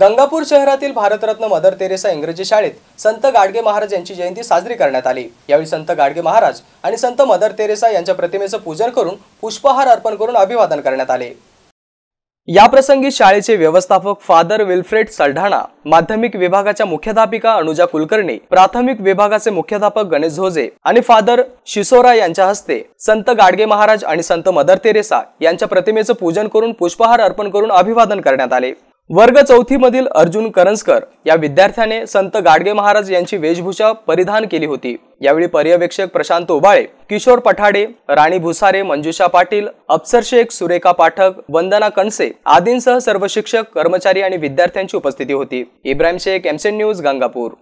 गंगापूर शहरातील Bharat Ratna mother Theresa इंग्रजी शाळेत संत गाडगे महाराज यांची जयंती साजरी करण्यात आली यावेळी संत गाडगे महाराज आणि संत मदर तेरेसा यांच्या प्रतिमेचं पूजन करून पुष्पहार अर्पण करून अभिवादन करण्यात आले याप्रसंगी शाळेचे व्यवस्थापक फादर विल्फ्रेड सल्ढाणा माध्यमिक विभागाच्या मुख्याध्यापिका अनुजा कुलकर्णी प्राथमिक विभागाचे मुख्याध्यापक गणेश झोजे आणि फादर शिसोरा यांच्या हस्ते संत गाडगे महाराज आणि संत मदर तेरेसा यांच्या प्रतिमेचं पूजन करून पुष्पहार अर्पण करून अभिवादन करण्यात आले वर्ग चौथी मधील अर्जुन करंजकर या विद्यार्थ्याने संत गाडगे महाराज यांची वेशभूषा परिधान केली होती यावेळी पर्यवेक्षक प्रशांत उबाळे किशोर पठाडे राणी भुसारे मंजुषा पाटील अप्सर शेख सुरेखा पाठक वंदना कणसे आदींसह सर्व शिक्षक कर्मचारी आणि विद्यार्थ्यांची उपस्थिती होती इब्राहिम शेख एमसेन न्यूज गंगापूर